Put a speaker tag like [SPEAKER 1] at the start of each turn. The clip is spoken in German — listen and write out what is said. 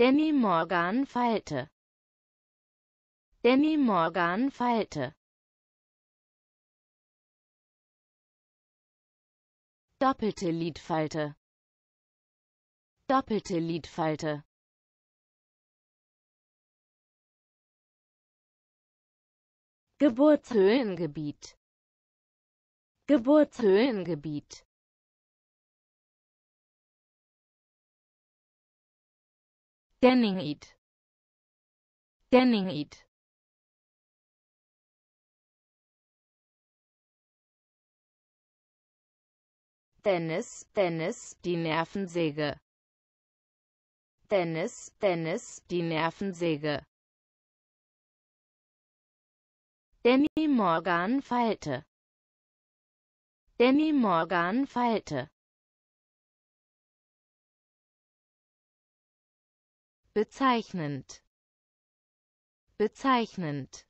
[SPEAKER 1] Danny Morgan feilte. Danny Morgan feilte. Doppelte Liedfalte. Doppelte Liedfalte. Geburtshöhlengebiet. Geburtshöhlengebiet.
[SPEAKER 2] Denning it. Denning it.
[SPEAKER 3] Dennis, Dennis, die Nervensäge. Dennis, Dennis, die Nervensäge. Danny Morgan feilte. Danny Morgan
[SPEAKER 1] feilte. bezeichnend bezeichnend